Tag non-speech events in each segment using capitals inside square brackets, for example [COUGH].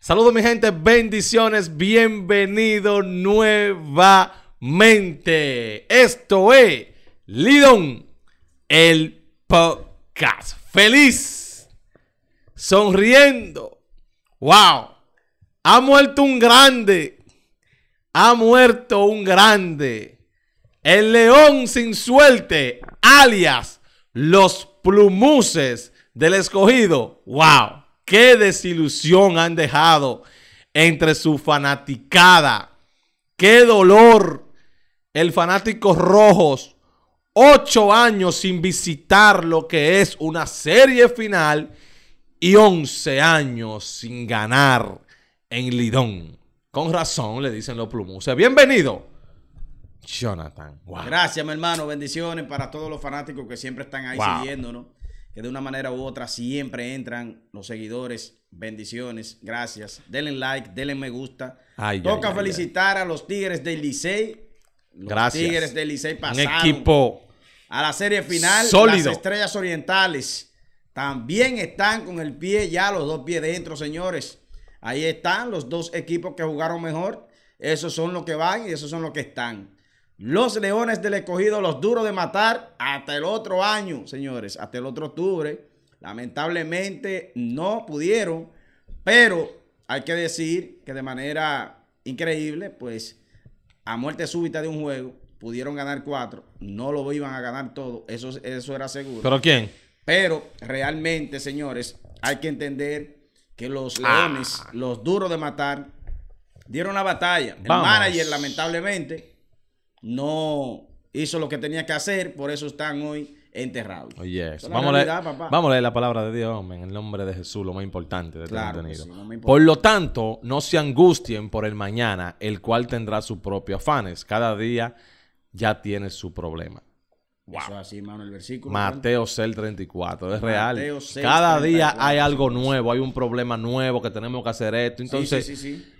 Saludos mi gente, bendiciones, bienvenido nuevamente. Esto es Lidon, el podcast. Feliz, sonriendo, ¡Wow! Ha muerto un grande. Ha muerto un grande. El león sin suerte, alias los plumuces del escogido. ¡Wow! ¡Qué desilusión han dejado entre su fanaticada! ¡Qué dolor! El fanático Rojos, ocho años sin visitar lo que es una serie final y 11 años sin ganar en Lidón. Con razón le dicen los plumús. Bienvenido, Jonathan. Gracias, mi hermano. Bendiciones para todos los fanáticos que siempre están ahí siguiéndonos. Que de una manera u otra siempre entran los seguidores. Bendiciones, gracias. Denle like, denle me gusta. Toca felicitar a los Tigres del Licey. gracias. Tigres del Licey pasaron. Un equipo a la serie final. Sólido. Las Estrellas Orientales también están con el pie ya, los dos pies dentro, señores. Ahí están los dos equipos que jugaron mejor. Esos son los que van y esos son los que están. Los Leones del Escogido, los duros de matar hasta el otro año, señores, hasta el otro octubre. Lamentablemente no pudieron, pero hay que decir que de manera increíble, pues a muerte súbita de un juego, pudieron ganar cuatro, no lo iban a ganar todo, eso, eso era seguro. ¿Pero quién? Pero realmente, señores, hay que entender que los leones, ah. los duros de matar, dieron la batalla. El manager, lamentablemente, no hizo lo que tenía que hacer, por eso están hoy enterrados. vamos, a leer, la palabra de Dios, en el nombre de Jesús, lo más importante de este por lo tanto, no se angustien por el mañana, el cual tendrá sus propios afanes. Cada día ya tiene su problema. Eso el versículo. Mateo 6, 34. Es real. Cada día hay algo nuevo, hay un problema nuevo que tenemos que hacer esto. Entonces,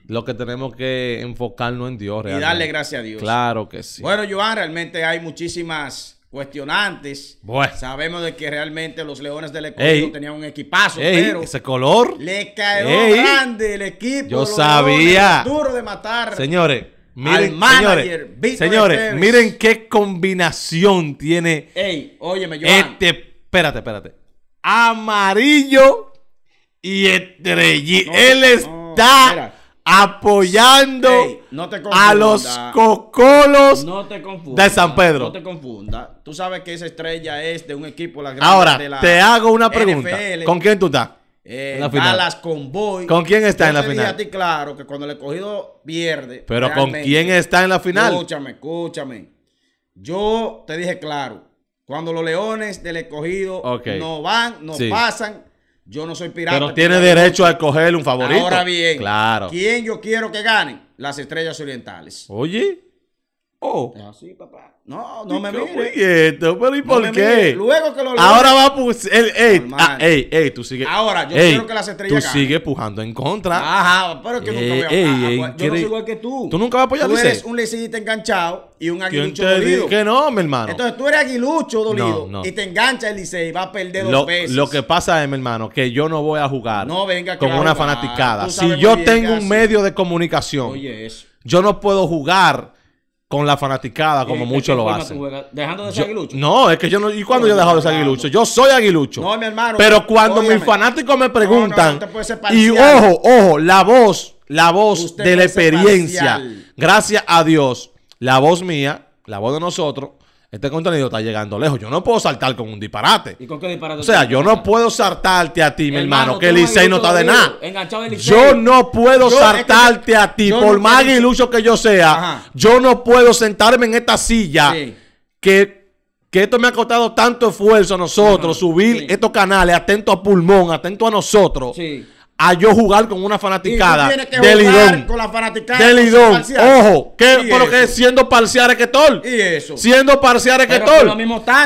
lo que tenemos que enfocarnos en Dios. Y darle gracias a Dios. Claro que sí. Bueno, Joan, realmente hay muchísimas cuestionantes. Bueno. Sabemos de que realmente los Leones del equipo tenían un equipazo, pero ese color le cayó grande el equipo. Yo sabía. duro de matar. Señores, miren, al Señores, miren qué combinación tiene. Ey, Este, espérate, espérate. Amarillo y estrellito. Él está. apoyando a los cocolos de San Pedro. No te confunda. Tú sabes que esa estrella es de un equipo la Ahora, te hago una pregunta. ¿Con quién tú estás? Eh, la Dallas con Boy. ¿Con quién está en la final? Dije a ti claro que cuando el escogido pierde. Pero ¿con quién está en la final? Escúchame, escúchame. Yo te dije claro. Cuando los leones del escogido no van, no pasan. Yo no soy pirata. Pero tiene derecho a escoger un favorito. Ahora bien, claro. ¿quién yo quiero que gane? Las estrellas orientales. Oye. Oh. así, ah, papá. No, no me mire. Esto? ¿Pero y por qué? Luego que lo Ahora va a el, ey, ah, ey, ey, tú sigue... Ahora, yo quiero que las estrellas. Tú sigues pujando en contra. Ajá, pero es que nunca voy a ey, Yo no soy igual que tú. Tú nunca vas a apoyar Tú eres un te enganchado y un aguilucho dolido. Que no, mi hermano. Entonces tú eres aguilucho dolido y te engancha el Licey y va a perder dos veces. Lo que pasa es, mi hermano, que yo no voy a jugar no, venga, con una fanaticada. Si yo tengo un medio de comunicación, yo no puedo jugar con la fanaticada, como muchos lo hacen. ¿Dejando de ser aguilucho? No, es que yo no. ¿Y cuándo yo he dejado de ser aguilucho? Yo soy aguilucho. No, mi hermano. Pero cuando mis fanáticos me preguntan. y ojo, ojo, la voz, la voz de la experiencia. Gracias a Dios, la voz mía, la voz de nosotros este contenido está llegando lejos. Yo no puedo saltar con un disparate. ¿Y con qué disparate? O sea, yo no puedo saltarte a ti, mi hermano, que el Licey no está de nada. Yo no puedo saltarte a ti, por más aguilucho que yo sea. Yo no puedo sentarme en esta silla que, que esto me ha costado tanto esfuerzo a nosotros, subir estos canales, atento a pulmón, atento a nosotros a yo jugar con una fanaticada De Lidón. Con la fanaticada Ojo, que que siendo parcial es que tol. Y eso. Siendo parcial es que tol.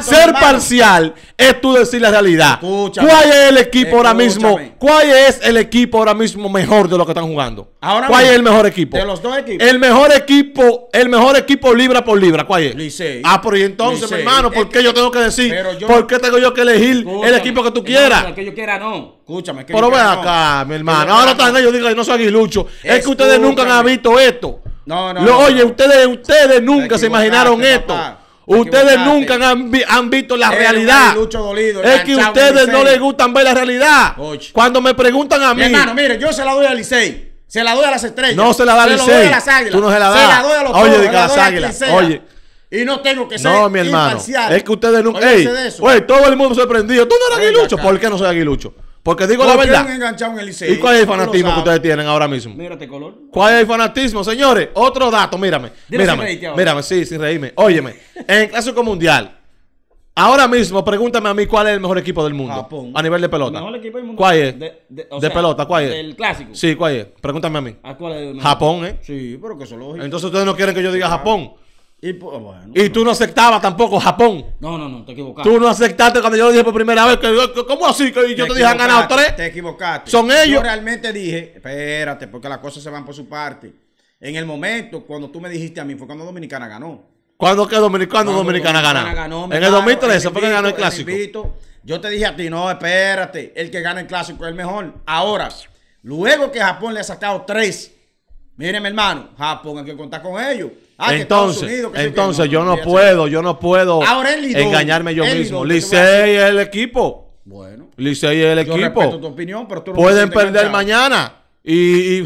Ser parcial es tú decir la realidad. ¿Cuál es el equipo ahora mismo? ¿Cuál es el equipo ahora mismo mejor de lo que están jugando? ¿Cuál es el mejor equipo? De los dos equipos. El mejor equipo, el mejor equipo libra por libra, ¿cuál es? Licey. Ah, pero y entonces, hermano, ¿por qué yo tengo que decir? ¿Por qué tengo yo que elegir el equipo que tú quieras? El que yo quiera no. Escúchame. pero ve acá, mi hermano. Ahora están ellos, digan, no soy aguilucho. Es que ustedes nunca han visto esto. No, no. oye, ustedes, ustedes nunca se imaginaron esto. Ustedes nunca han, visto la el realidad. Dolido, es que ustedes no les gustan ver la realidad. Cuando me preguntan a mí. hermano, mire, yo se la doy a Licey. Se la doy a las estrellas. No se la da al Se doy a las águilas. Tú no se la das. Se la doy a los Oye, diga las águilas. Oye. Y no tengo que ser No, Imparcial. Es que ustedes nunca. Ey, todo el mundo sorprendido. Tú no eres aguilucho. ¿Por qué no soy aguilucho? Porque digo la verdad. ¿Y cuál es el fanatismo que ustedes tienen ahora mismo? Mírate, color. ¿Cuál es el fanatismo, señores? Otro dato, mírame. mírame, mírame, sí, sin reírme. Óyeme, en el clásico mundial, Ahora mismo, pregúntame a mí cuál es el mejor equipo del mundo Japón. a nivel de pelota. ¿Cuál es? De, pelota, ¿cuál es? El clásico. Sí, ¿cuál es? Pregúntame a mí. ¿A cuál Japón, ¿eh? Sí, pero que eso es lógico. Entonces ustedes no quieren que yo diga Japón. Pues, y, tú no aceptabas tampoco Japón. No, no, no, te equivocaste. Tú no aceptaste cuando yo lo dije por primera vez. Que, ¿Cómo así? Que yo te, dije han ganado tres. Te equivocaste. Son ellos. Yo realmente dije, espérate, porque las cosas se van por su parte. En el momento, cuando tú me dijiste a mí, fue cuando Dominicana ganó. ¿Cuándo que Dominicano Dominicana gana? Ganó, en el 2013 fue que ganó el clásico. yo te dije a ti, no, espérate, el que gana el clásico es el mejor. Ahora, luego que Japón le ha sacado tres, miren, mi hermano, Japón hay que contar con ellos. Ah, entonces, entonces yo no puedo, yo no puedo engañarme yo mismo. Licey es el equipo. Bueno. Licey es el equipo. Pueden perder mañana y,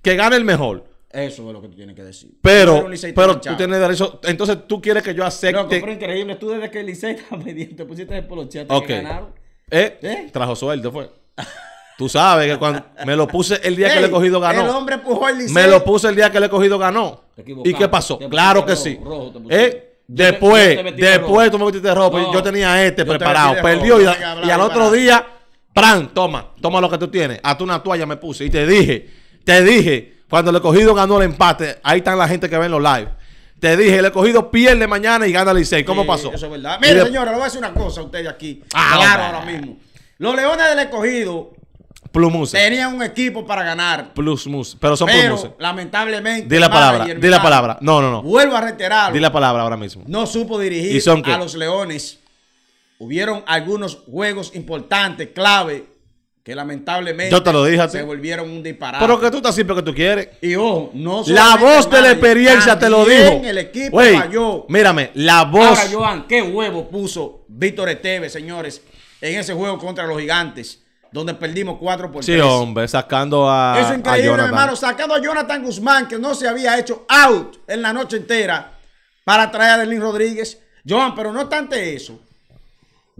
que gane el mejor. Eso es lo que tú tienes que decir. Pero, pero, tú tienes derecho. Entonces tú quieres que yo acepte. No, pero increíble. Tú desde que el Licey está [LAUGHS] te pusiste el polochete okay. que ganaron. Eh, ¿Eh? Trajo suerte, fue. Tú sabes que cuando me lo puse el día que le he cogido ganó. El hombre puso el Me lo puse el día que le he cogido ganó. ¿Y qué pasó? Claro que sí. ¿Eh? Después, después tú me metiste ropa. yo tenía este preparado. Perdió y, al otro día, ¡pran! Toma, toma lo que tú tienes. A tu una toalla me puse. Y te dije, te dije cuando el escogido ganó el empate, ahí están la gente que ven los live. Te dije, el escogido pierde mañana y gana el Licey. ¿Cómo pasó? Eso es verdad. Mire, señora, le voy a decir una cosa a ustedes aquí. Ah, claro, ahora mismo. Los Leones del Escogido Plumuse. Tenían un equipo para ganar. plusmus Pero son pero, Lamentablemente. Di la palabra. Di la palabra. No, no, no. Vuelvo a reiterar. Di la palabra ahora mismo. No supo dirigir a los Leones. Hubieron algunos juegos importantes, clave, que lamentablemente te se volvieron un disparate. Pero que tú estás siempre que tú quieres. Y ojo, no La voz de la experiencia te lo dijo. el equipo Mírame, la voz. Ahora, Joan, qué huevo puso Víctor Esteves, señores, en ese juego contra los gigantes, donde perdimos 4 por 3. Sí, hombre, sacando a Eso es increíble, hermano, sacando a Jonathan Guzmán, que no se había hecho out en la noche entera para traer a Delín Rodríguez. Joan, pero no obstante eso,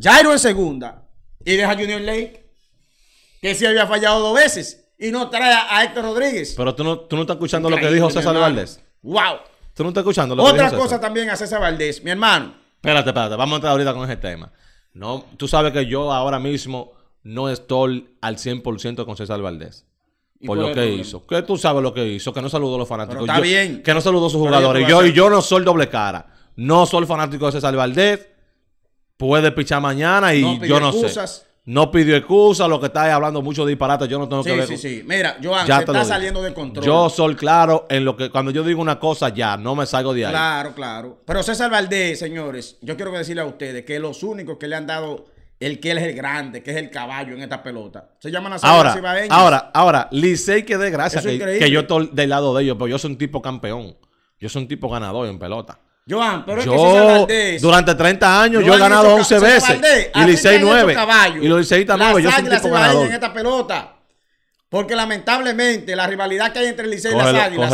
Jairo en segunda y deja Junior Lake que sí había fallado dos veces y no trae a Héctor Rodríguez. Pero tú no, tú no estás escuchando lo que dijo César Valdés. ¡Wow! Tú no estás escuchando lo Otra que dijo cosa también a César Valdés, mi hermano. Espérate, espérate, vamos a entrar ahorita con ese tema. No, tú sabes que yo ahora mismo no estoy al 100% con César Valdés. Por lo que hizo. Que tú sabes lo que hizo, que no saludó a los fanáticos. está bien. Que no saludó a sus jugadores. Yo, yo no soy doble cara. No soy fanático de César Valdés. Puede pichar mañana y yo no sé. No pidió excusa, lo que está hablando mucho disparate, yo no tengo que ver. Sí, sí, sí, Mira, Joan, se está saliendo de control. Yo soy claro en lo que cuando yo digo una cosa ya, no me salgo de ahí. Claro, claro. Pero César Valdés, señores, yo quiero decirle a ustedes que los únicos que le han dado el que él es el grande, que es el caballo en esta pelota. Se llaman a ahora, Ahora, ahora, Licey que dé gracias que, que, yo estoy del lado de ellos, pero yo soy un tipo campeón. Yo soy un tipo ganador en pelota. Joan, pero yo, es que durante 30 años yo he ganado 11 veces. y Licey 9. y los está 9. Yo se un a en esta pelota. Porque lamentablemente la rivalidad que hay entre Licey y las Águilas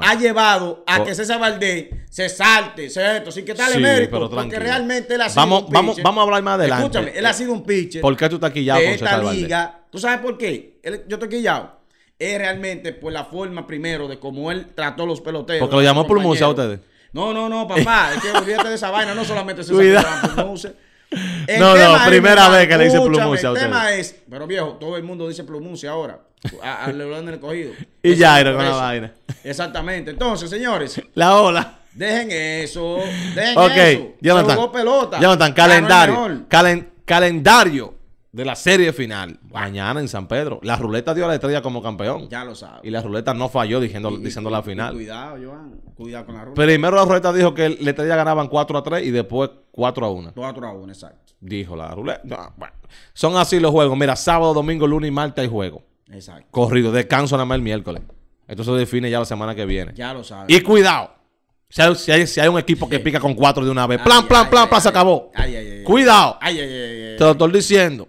ha llevado a que César Valdés se salte, ¿cierto? Así sin que tal sí, mérito, porque realmente él ha sido vamos, un vamos, vamos a hablar más adelante. Escúchame, él ha sido un pitcher. ¿Por qué tú estás quillado con esta liga? ¿Tú sabes por qué? yo estoy quillado. Es realmente por la forma primero de cómo él trató a los peloteros. Porque lo llamó por a ustedes. No, no, no, papá, es que olvídate de esa vaina, no solamente se usa no, no, primera vez que le dice plumucia El tema es, pero viejo, todo el mundo dice plumucia ahora. A, a el cogido. y Jairo con la vaina. Exactamente. Entonces, señores. La ola. Dejen eso. Dejen eso. Jonathan, Se jugó pelota. Jonathan, ah, calendario. calendario de la serie final. Mañana en San Pedro. La ruleta dio a la estrella como campeón. Ya lo sabe Y la ruleta no falló diciendo, diciendo la final. Cuidado, Joan. Cuidado con la ruleta. Primero la ruleta dijo que la estrella ganaban 4 a 3 y después 4 a 1. 4 a 1, exacto. Dijo la ruleta. Son así los juegos. Mira, sábado, domingo, lunes y martes hay juego. Exacto. Corrido. Descanso nada más el miércoles. Esto se define ya la semana que viene. Ya lo sabe Y cuidado. Si hay, un equipo que pica con cuatro de una vez, plan, plan, plan, plan, se acabó. Cuidado. Te lo estoy diciendo.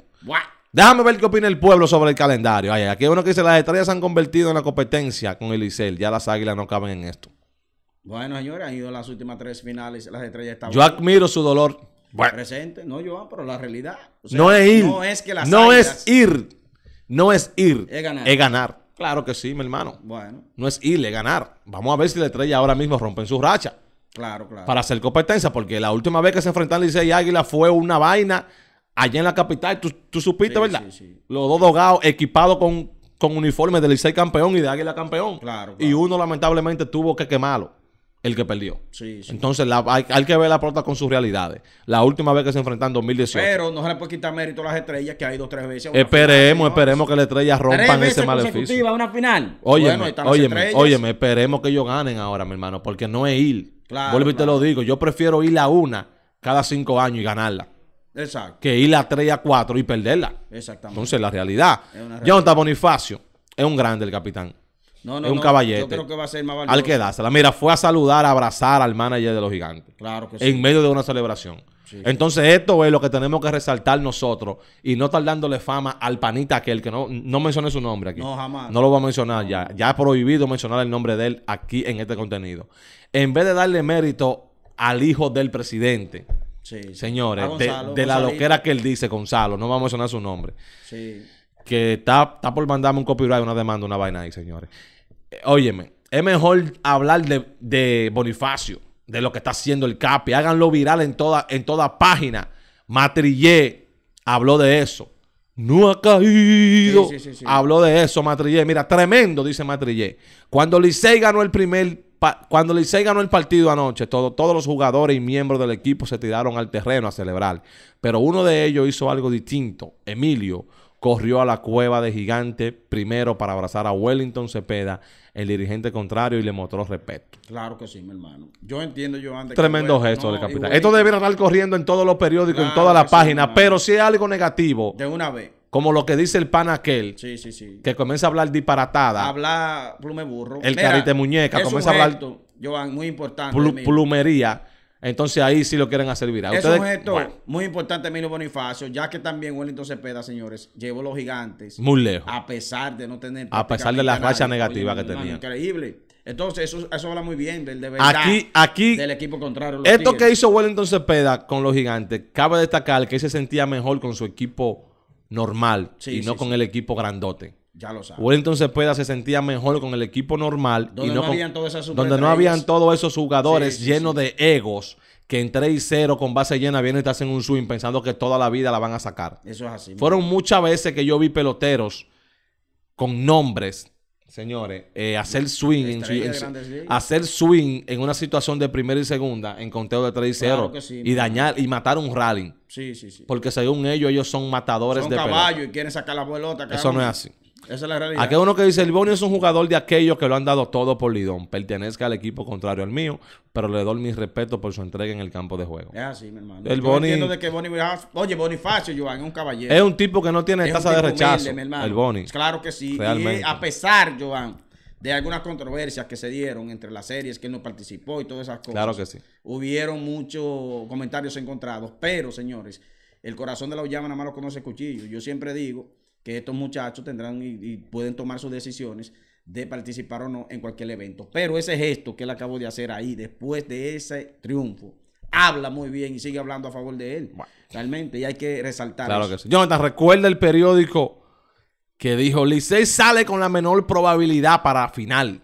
Déjame ver qué opina el pueblo sobre el calendario. Ay, aquí uno que dice, las estrellas se han convertido en la competencia con el Isel. Ya las águilas no caben en esto. Bueno, señores, han ido las últimas tres finales, las estrellas están Yo admiro su dolor. Presente, no yo, pero la realidad... no es ir. No es que No es ir. No es ir. Es ganar. Claro que sí, mi hermano. Bueno. No es ir, es ganar. Vamos a ver si la estrella ahora mismo rompen su racha. Claro, claro. Para hacer competencia, porque la última vez que se enfrentaron Licey y Águila fue una vaina allá en la capital, tú, supiste, ¿verdad? Los dos dogados equipados con, uniformes del Licey campeón y de Águila campeón. Claro, Y uno lamentablemente tuvo que quemarlo, el que perdió. Sí, sí. Entonces hay, que ver la pelota con sus realidades. La última vez que se enfrentan en 2018. Pero no se le puede quitar mérito a las estrellas que ha ido tres veces. Esperemos, esperemos que las estrellas rompan ese maleficio. una final. Óyeme, bueno, óyeme, Oye, esperemos que ellos ganen ahora, mi hermano, porque no es ir. Claro, Vuelvo y te lo digo, yo prefiero ir a una cada cinco años y ganarla Exacto. que ir a 3 a 4 y perderla. Exactamente. Entonces, la realidad. John Jonathan Bonifacio es un grande el capitán. No, es un caballero. Yo creo que va a ser más Al que la Mira, fue a saludar, a abrazar al manager de los gigantes. Claro que sí. En medio de una celebración. Entonces, esto es lo que tenemos que resaltar nosotros y no estar dándole fama al panita aquel que no, no mencioné su nombre aquí. No, jamás. No lo voy a mencionar ya. Ya es prohibido mencionar el nombre de él aquí en este contenido. En vez de darle mérito al hijo del presidente, Señores, ah, de, la loquera que él dice, Gonzalo, no vamos a sonar su nombre. Sí. Que está, por mandarme un copyright, una demanda, una vaina ahí, señores. Eh, óyeme, es mejor hablar de, Bonifacio, de lo que está haciendo el CAPI. Háganlo viral en toda, en toda página. Matrillé habló de eso. No ha caído. habló de eso, Matrillé. Mira, tremendo, dice Matrillé. Cuando Licey ganó el primer cuando Licey ganó el partido anoche, todos los jugadores y miembros del equipo se tiraron al terreno a celebrar. Pero uno de ellos hizo algo distinto. Emilio corrió a la cueva de gigante primero para abrazar a Wellington Cepeda, el dirigente contrario, y le mostró respeto. Claro que sí, mi hermano. Yo entiendo, ando Tremendo gesto del capitán. Esto debería estar corriendo en todos los periódicos, en todas las páginas, pero si es algo negativo. De una vez como lo que dice el pan aquel. Que comienza a hablar disparatada. Habla plume burro. El carite muñeca. Comienza a hablar. muy importante. plumería. Entonces ahí sí lo quieren hacer virar. Es un gesto muy importante, Emilio Bonifacio, ya que también Wellington Cepeda, señores, llevó los gigantes. Muy lejos. A pesar de no tener. A pesar de la racha negativa que tenía. Increíble. Entonces, eso, habla muy bien del de verdad aquí, aquí, del equipo contrario. Esto que hizo Wellington Cepeda con los gigantes, cabe destacar que se sentía mejor con su equipo normal y no con el equipo grandote. Ya lo sabes. Wellington Cepeda pues, se sentía mejor con el equipo normal. Donde y no, habían Donde no habían todos esos jugadores llenos de egos que en 3 y 0 con base llena vienen y te hacen un swing pensando que toda la vida la van a sacar. Eso es así. Fueron muchas veces que yo vi peloteros con nombres Señores, eh, hacer swing en, hacer swing en una situación de primera y segunda en conteo de 3 y 0 y dañar y matar un rally. Sí, sí, sí. Porque según ellos, ellos son matadores de caballo y quieren sacar la pelota. Eso no es así. Esa es la realidad. Aquí uno que dice, el Boni es un jugador de aquellos que lo han dado todo por Lidón. Pertenezca al equipo contrario al mío, pero le doy mi respeto por su entrega en el campo de juego. Es así, mi hermano. El Boni... Entiendo Boni... Oye, Joan, es un caballero. Es un tipo que no tiene tasa de rechazo. el Boni. Claro que sí. Y a pesar, Joan, de algunas controversias que se dieron entre las series que no participó y todas esas cosas. Claro que sí. Hubieron muchos comentarios encontrados, pero señores, el corazón de la llaman nada más lo conoce Cuchillo. Yo siempre digo que estos muchachos tendrán y, pueden tomar sus decisiones de participar o no en cualquier evento. Pero ese gesto que él acabó de hacer ahí, después de ese triunfo, habla muy bien y sigue hablando a favor de él. Realmente, y hay que resaltar claro Que sí. Jonathan, recuerda el periódico que dijo, Licey sale con la menor probabilidad para final.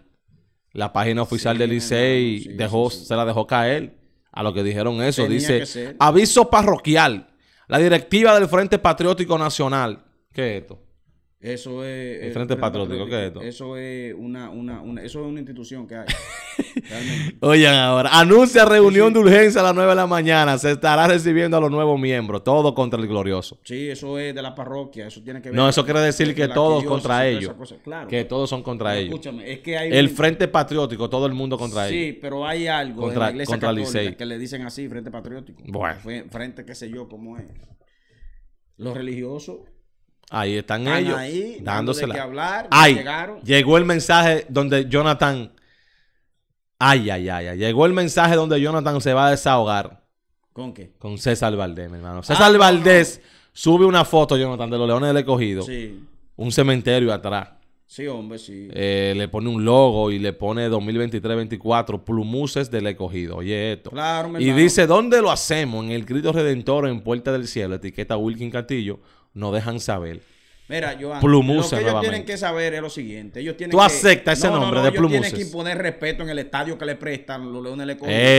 La página oficial de Licey se la dejó caer a lo que dijeron eso. Dice, aviso parroquial. La directiva del Frente Patriótico Nacional ¿Qué es esto? Eso es. El Frente, Patriótico, ¿qué es esto? Eso es una, institución que hay. [LAUGHS] Oigan ahora, anuncia reunión de urgencia a las 9 de la mañana. Se estará recibiendo a los nuevos miembros, Todo contra el glorioso. Sí, eso es de la parroquia, eso tiene que ver. No, eso quiere decir que, todos contra ellos. que todos son contra ellos. Escúchame, es que hay. El Frente Patriótico, todo el mundo contra ellos. Sí, pero hay algo contra, la iglesia católica que le dicen así, Frente Patriótico. Bueno. Frente, qué sé yo, cómo es. Los religiosos Ahí están, ellos dándosela. Que hablar, llegó el mensaje donde Jonathan. Ay, ay, ay, Llegó el mensaje donde Jonathan se va a desahogar. ¿Con qué? Con César Valdés, mi hermano. Ah, César Valdés sube una foto, Jonathan, de los Leones del Ecogido. Sí. Un cementerio atrás. Sí, hombre, sí. Eh, le pone un logo y le pone 2023-24, plumuses del Ecogido. Oye, esto. Claro, mi Y dice, ¿dónde lo hacemos? En el Cristo Redentor, en Puerta del Cielo, etiqueta Wilkin Castillo no dejan saber. Mira, yo eh, lo que ellos tienen que saber es lo siguiente. Ellos ¿Tú aceptas ese nombre de Plumusa? Ellos tienen que imponer respeto en el estadio que le prestan los Leones le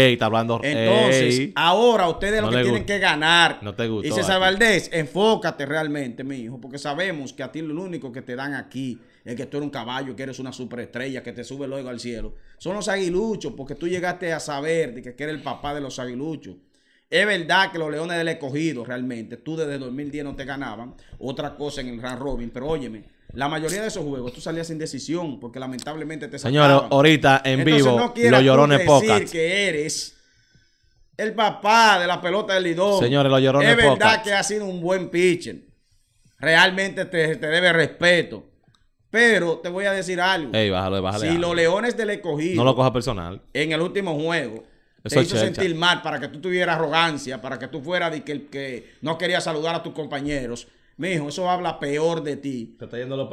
Ey, está hablando... Entonces, ahora ustedes lo que tienen que ganar. No te gusta. Y César Valdés, enfócate realmente, mi hijo, porque sabemos que a ti lo único que te dan aquí es que tú eres un caballo, que eres una superestrella, que te sube luego al cielo. Son los aguiluchos, porque tú llegaste a saber de que eres el papá de los aguiluchos. Es verdad que los Leones del Escogido realmente, tú desde 2010 no te ganaban. Otra cosa en el Rand Robin, pero óyeme, la mayoría de esos juegos tú salías sin decisión porque lamentablemente te Señores, ahorita en vivo, los llorones decir que eres el papá de la pelota del Lidón. Señores, los llorones Es verdad que ha sido un buen pitcher. Realmente te, debe respeto. Pero te voy a decir algo. Ey, bájale, si los leones del escogido. No lo coja personal. En el último juego eso te hizo sentir mal para que tú tuvieras arrogancia, para que tú fueras de que, que no querías saludar a tus compañeros. Mijo, eso habla peor de ti.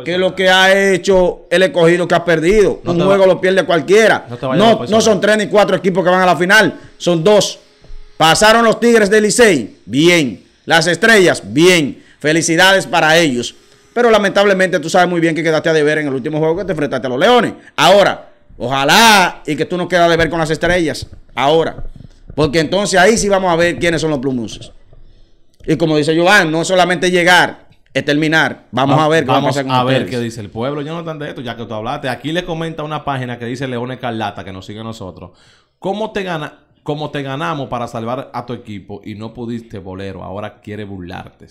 que lo que ha hecho el escogido que ha perdido. un juego lo pierde cualquiera. No, son tres ni cuatro equipos que van a la final, son dos. Pasaron los Tigres del Licey, bien. Las estrellas, bien. Felicidades para ellos. Pero lamentablemente tú sabes muy bien que quedaste a deber en el último juego que te enfrentaste a los Leones. Ahora, Ojalá y que tú no quedas de ver con las estrellas ahora. Porque entonces ahí sí vamos a ver quiénes son los plumuses. Y como dice Joan, no solamente llegar, es terminar. Vamos a ver qué vamos, a ver qué dice el pueblo. Yo no tanto esto, ya que tú hablaste. Aquí le comenta una página que dice León Escarlata, que nos sigue a nosotros. ¿Cómo te gana? Cómo te ganamos para salvar a tu equipo y no pudiste, bolero? Ahora quiere burlarte.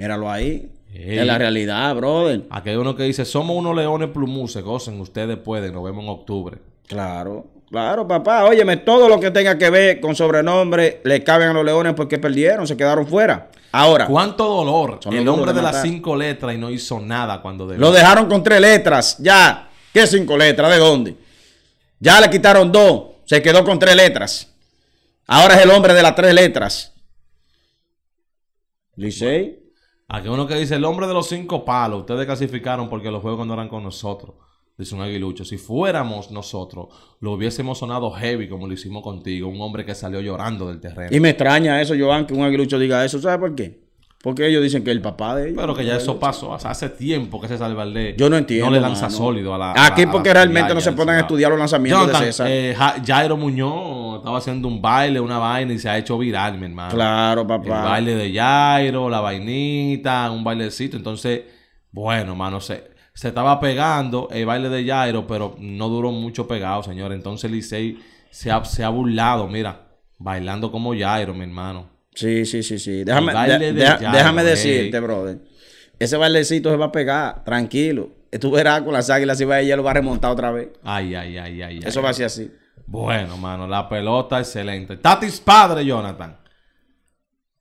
Míralo ahí. Es la realidad, brother. Aquí uno que dice, somos unos leones plumus, se gocen, ustedes pueden, nos vemos en octubre. Claro, claro, papá. Óyeme, todo lo que tenga que ver con sobrenombre le caben a los leones porque perdieron, se quedaron fuera. Ahora. ¿Cuánto dolor? El hombre de, las cinco letras y no hizo nada cuando debió. Lo dejaron con tres letras, ya. ¿Qué cinco letras? ¿De dónde? Ya le quitaron dos, se quedó con tres letras. Ahora es el hombre de las tres letras. Licey. Aquí uno que dice, el hombre de los cinco palos, ustedes clasificaron porque los juegos no eran con nosotros. Dice un aguilucho, si fuéramos nosotros, lo hubiésemos sonado heavy como lo hicimos contigo, un hombre que salió llorando del terreno. Y me extraña eso, Joan, que un aguilucho diga eso, ¿sabe por qué? Porque ellos dicen que el papá de ellos. Pero que ya eso pasó. hace tiempo que se César Valdés. Yo no entiendo. No le lanza sólido a la. Aquí, porque realmente no se ponen a estudiar los lanzamientos de César. Eh, Jairo Muñoz estaba haciendo un baile, una vaina, y se ha hecho viral, mi hermano. Claro, papá. El baile de Jairo, la vainita, un bailecito. Entonces, bueno, mano, se, estaba pegando el baile de Jairo, pero no duró mucho pegado, señor. Entonces, Licey se se ha burlado, mira, bailando como Jairo, mi hermano. Sí, sí, sí, sí. Déjame, déjame decirte, brother. Ese bailecito se va a pegar, tranquilo. Tú verás con las águilas y va ella lo va a remontar otra vez. Ay, ay, ay, ay. Eso va a ser así. Bueno, mano, la pelota excelente. Tatis padre, Jonathan.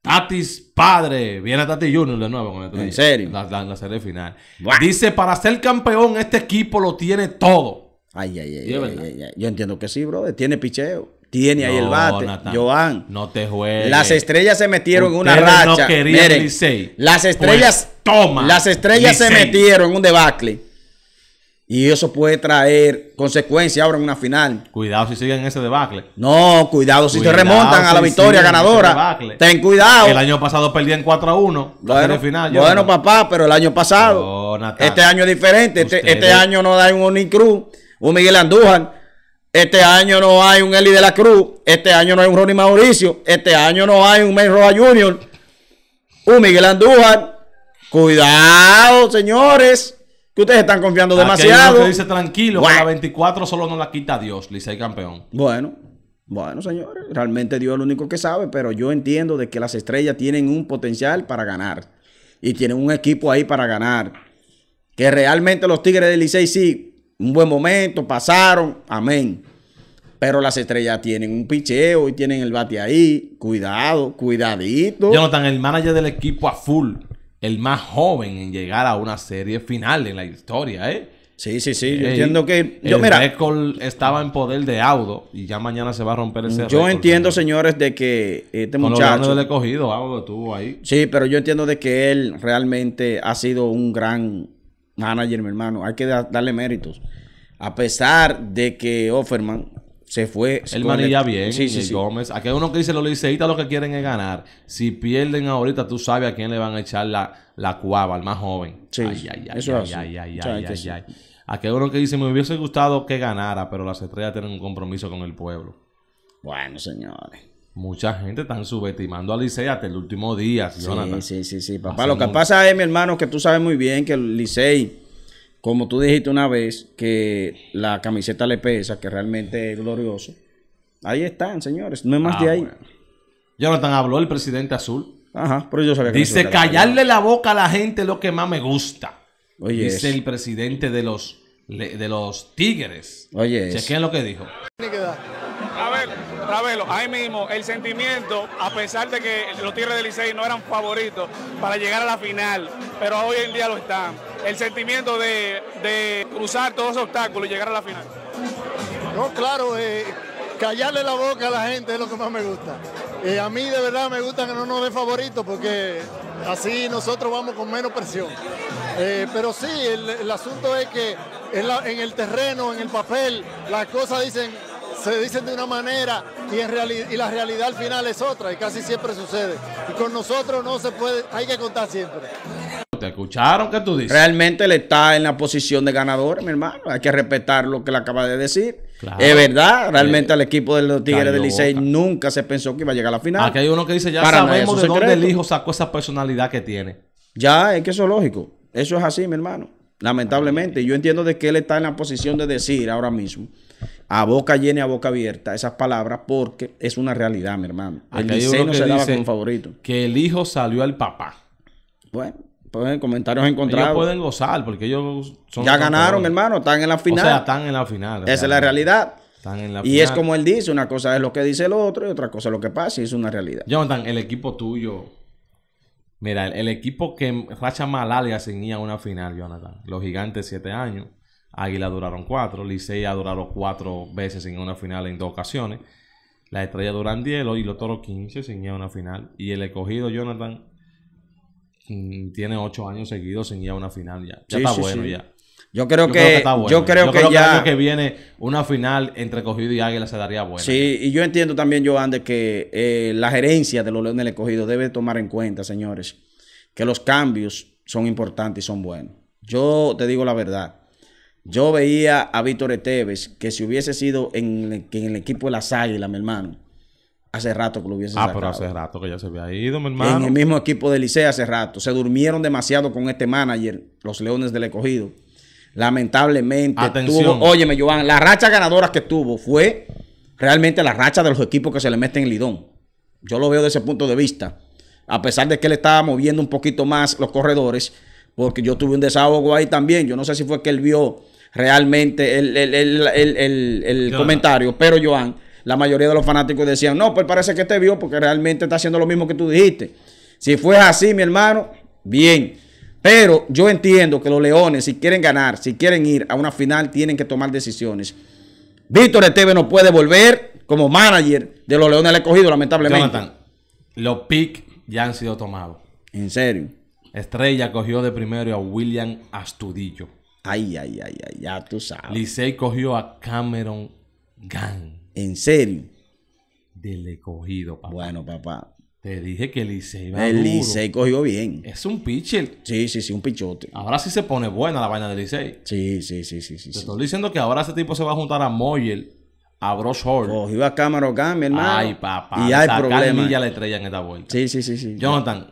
Tatis padre. Viene Tatis Junior de nuevo con esto. En serio. La, serie final. Dice, para ser campeón, este equipo lo tiene todo. ay. ay, ay Yo entiendo que sí, brother. Tiene picheo tiene ahí el bate. Joan. No te juegues. Las estrellas se metieron en una racha. Miren, Las pues estrellas. toman. toma. Las estrellas se metieron en un debacle. Y eso puede traer consecuencias ahora en una final. Cuidado si siguen ese debacle. No, cuidado si se remontan a la victoria ganadora. Ten cuidado. El año pasado en 4 a 1. Bueno, final, papá, pero el año pasado. este año es diferente. Este, este año no da un Oni Cruz, un Miguel Andújar este año no hay un Eli de la Cruz. Este año no hay un Ronnie Mauricio. Este año no hay un May Junior, Jr. Un Miguel Andújar. Cuidado, señores. Que ustedes están confiando demasiado. que dice tranquilo, para 24 solo nos la quita Dios, Licey campeón. Bueno, bueno, señores. Realmente Dios es lo único que sabe, pero yo entiendo de que las estrellas tienen un potencial para ganar. Y tienen un equipo ahí para ganar. Que realmente los Tigres de Licey sí un buen momento, pasaron, amén. Pero las estrellas tienen un picheo y tienen el bate ahí. Cuidado, cuidadito. Jonathan, el manager del equipo a full, el más joven en llegar a una serie final en la historia, ¿eh? Sí, sí, sí. yo entiendo que. Yo, el mira, estaba en poder de Audo y ya mañana se va a romper ese Yo entiendo, señores, de que este con muchacho. cogido, Audo estuvo ahí. Sí, pero yo entiendo de que él realmente ha sido un gran manager, mi hermano. Hay que darle méritos. A pesar de que Offerman se fue. el bien, sí, sí, eh, Gómez. Aquí hay uno que dice, los liceístas lo que quieren es ganar. Si pierden ahorita, tú sabes a quién le van a echar la, la cuava, al más joven. Sí, ay, ay, ay, ay, ay, ay, ay, ay, ay, Aquí uno que dice, me hubiese gustado que ganara, pero las estrellas tienen un compromiso con el pueblo. Bueno, señores. Mucha gente están subestimando a Licey hasta el último día, sí, Jonathan. Sí, sí, sí, papá. lo que pasa es, mi hermano, que tú sabes muy bien que el Licey, como tú dijiste una vez, que la camiseta le pesa, que realmente es glorioso. Ahí están, señores. No es más ah, de ahí. Jonathan habló el presidente azul. Ajá, pero yo sabía que Dice, callarle la boca a la gente lo que más me gusta. Oye Dice el presidente de los, de los Tigres. Oye. Chequen lo que dijo. A ver. Ravelo, ahí mismo, el sentimiento, a pesar de que los Tigres del Licey no eran favoritos para llegar a la final, pero hoy en día lo están. El sentimiento de, cruzar todos esos obstáculos y llegar a la final. No, claro, eh, callarle la boca a la gente es lo que más me gusta. Eh, a mí de verdad me gusta que no nos den favoritos porque así nosotros vamos con menos presión. Eh, pero sí, el, asunto es que en, el terreno, en el papel, las cosas dicen, se dicen de una manera y, la realidad al final es otra y casi siempre sucede. Y con nosotros no se puede, hay que contar siempre. ¿Te escucharon que tú dices? Realmente él está en la posición de ganador, mi hermano. Hay que respetar lo que le acaba de decir. Es verdad, realmente eh, al equipo de los Tigres del Licey nunca se pensó que iba a llegar a la final. Aquí hay uno que dice, ya sabemos de dónde el hijo sacó esa personalidad que tiene. Ya, es que eso es lógico. Eso es así, mi hermano. Lamentablemente. Yo entiendo de qué él está en la posición de decir ahora mismo a boca llena a boca abierta esas palabras porque es una realidad, mi hermano. el diseño no se daba como favorito. Que el hijo salió al papá. Bueno, pues comentarios encontrados. pueden gozar porque ellos son. Ya ganaron, hermano, están en la final. O sea, están en la final. Esa es la realidad. Están en la y es como él dice, una cosa es lo que dice el otro y otra cosa es lo que pasa y es una realidad. Jonathan, el equipo tuyo. Mira, el, equipo que Racha Malalia se a una final, Jonathan. Los gigantes, siete años. Águila duraron cuatro, Licey ha durado cuatro veces en una final en dos ocasiones. La estrella duran diez, y los toros 15 sin una final. Y el escogido Jonathan mm, tiene ocho años seguidos sin a una final ya. está bueno ya. Yo creo que, yo creo que, ya que viene una final entre Cogido y Águila se daría bueno Sí, y yo entiendo también Joan de que eh, la gerencia de los Leones del Escogido debe tomar en cuenta, señores, que los cambios son importantes y son buenos. Yo te digo la verdad, yo veía a Víctor Esteves, que si hubiese sido en el, equipo de las Águilas, mi hermano, hace rato que lo hubiese sacado. Ah, pero hace rato que ya se había ido, mi hermano. En el mismo equipo de Licea hace rato. Se durmieron demasiado con este manager, los Leones del Escogido. Lamentablemente. Tuvo, óyeme, Joan, la racha ganadora que tuvo fue realmente la racha de los equipos que se le meten en lidón. Yo lo veo desde ese punto de vista. A pesar de que le estaba moviendo un poquito más los corredores, porque yo tuve un desahogo ahí también. Yo no sé si fue que él vio realmente el, comentario. Pero, Joan, la mayoría de los fanáticos decían, no, pues parece que te vio porque realmente está haciendo lo mismo que tú dijiste. Si fue así, mi hermano, bien. Pero yo entiendo que los Leones, si quieren ganar, si quieren ir a una final, tienen que tomar decisiones. Víctor Esteve no puede volver como manager de los Leones ha cogido lamentablemente. los picks ya han sido tomados. En serio. Estrella cogió de primero a William Astudillo. Ay, ay, ay, ay, ya tú sabes. Licey cogió a Cameron Gunn. ¿En serio? Del cogido, papá. Bueno, papá. Te dije que Licey va El Licey cogió bien. Es un pitcher. Sí, sí, sí, un pichote. Ahora sí se pone buena la vaina de Licey. Sí, sí, sí, sí, sí. Te estoy diciendo que ahora ese tipo se va a juntar a Moyer, a Bros Hall. Cogió a Cameron Gunn, mi hermano. Ay, papá. Y hay problemas. ya la estrella en esta vuelta. Sí, sí, sí, sí. Jonathan,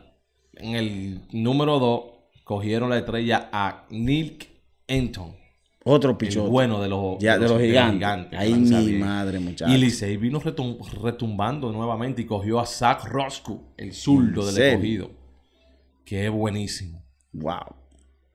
en el número 2 cogieron la estrella a Nick Enton. Otro pichón. bueno de los, de los, gigantes. Ahí mi madre, muchachos. Y Licey vino retumbando nuevamente y cogió a Zach Roscoe, el zurdo del escogido. Que es buenísimo. Wow.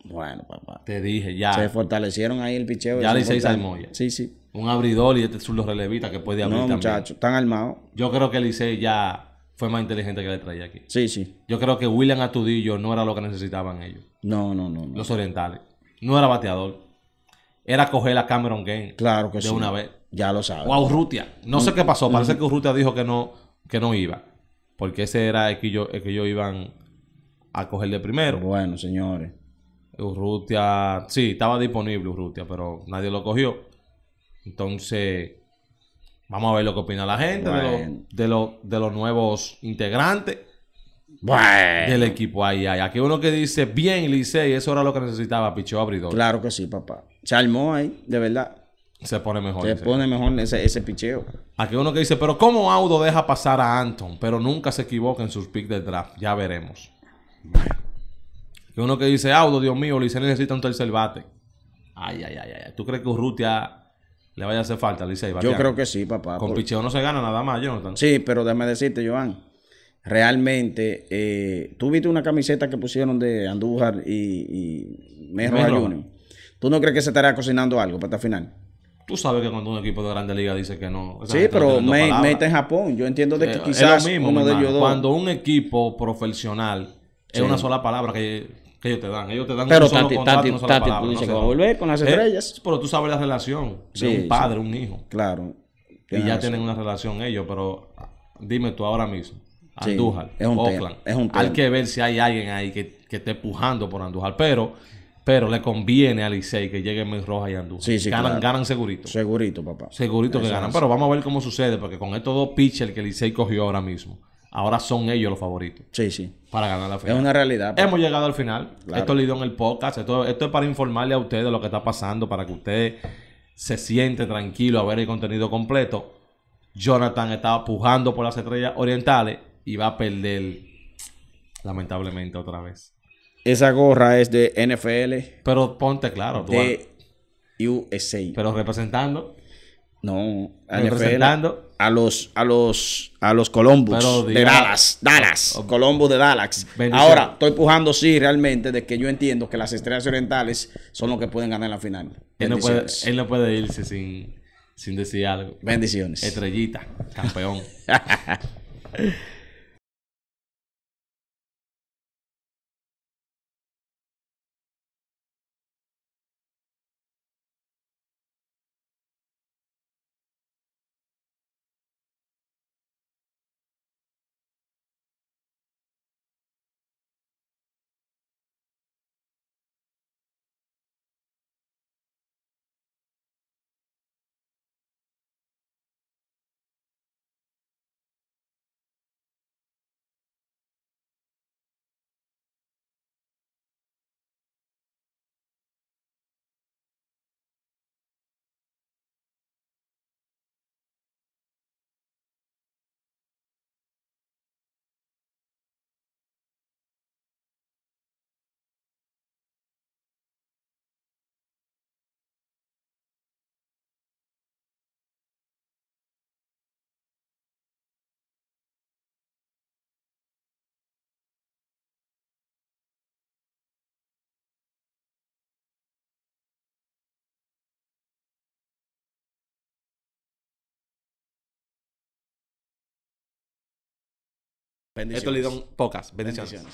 Bueno, papá. Te dije, ya. Se fortalecieron ahí el picheo. Ya Licey Salmoya. Sí, sí. Un abridor y este zurdo relevista que puede abrir no, también. muchachos. Están armados. Yo creo que Licey ya fue más inteligente que le traía aquí. Sí, sí. Yo creo que William Atudillo no era lo que necesitaban ellos. no, no. no. Los orientales no era bateador. Era coger a Cameron Game claro que de una vez. Ya lo sabes. O a Urrutia. No sé mm. qué pasó. Parece mm. que Urrutia dijo que no, que no iba. Porque ese era el que, yo, el que ellos iban a coger de primero. Bueno, señores. Urrutia, sí, estaba disponible Urrutia, pero nadie lo cogió. Entonces, vamos a ver lo que opina la gente de, de, de los nuevos integrantes. El del equipo. ahí ahí aquí uno que dice, bien, Licey, eso era lo que necesitaba, picheo Abridor. Claro que sí, papá. Se armó ahí, de verdad. Se pone mejor. Se pone mejor ese, ese picheo. Aquí uno que dice, pero ¿cómo Audo deja pasar a Anton? Pero nunca se equivoca en sus picks del draft. Ya veremos. Aquí uno que dice, Audo, Dios mío, Licey necesita un tercer bate. Ay, ay, ay, ay. ¿Tú crees que Urrutia le vaya a hacer falta, a Licey? Yo creo que sí, papá. Con picheo no se gana nada más, Sí, pero déjame decirte, Joan realmente, eh, tú viste una camiseta que pusieron de Andújar y, y Mejor ¿Tú no crees que se estará cocinando algo para esta final? Tú sabes que cuando un equipo de grande liga dice que no. Sí, pero me, está en Japón. Yo entiendo de que eh, quizás mismo, Cuando un equipo profesional es una sola palabra que, ellos te dan. Ellos te dan pero un una palabra. Tú que va a con las eh, estrellas. pero tú sabes la relación de un padre, un hijo. Claro. Y ya tienen una relación ellos, pero dime tú ahora mismo. Andújar, es un Hay que ver si hay alguien ahí que, esté pujando por Andújar, pero, pero le conviene a Licey que llegue Miss Roja y Andújar. Sí, sí, ganan, ganan segurito. Segurito, papá. Segurito que ganan. Pero vamos a ver cómo sucede, porque con estos dos pitchers que Licey cogió ahora mismo, ahora son ellos los favoritos. Sí, sí. Para ganar la final. Es una realidad. Hemos llegado al final. Esto le dio en el podcast. Esto, esto es para informarle a ustedes lo que está pasando, para que usted se siente tranquilo a ver el contenido completo. Jonathan estaba pujando por las estrellas orientales y va a perder lamentablemente otra vez. Esa gorra es de NFL. Pero ponte claro, tú de USA. Pero representando. No, representando a los a los a los Columbus de Dallas, Dallas, de Dallas. Ahora estoy pujando sí realmente de que yo entiendo que las estrellas orientales son los que pueden ganar la final. Él no, puede, irse sin sin decir algo. Bendiciones. Estrellita, campeón. [LAUGHS] Bendiciones. Esto le dan pocas bendiciones. bendiciones.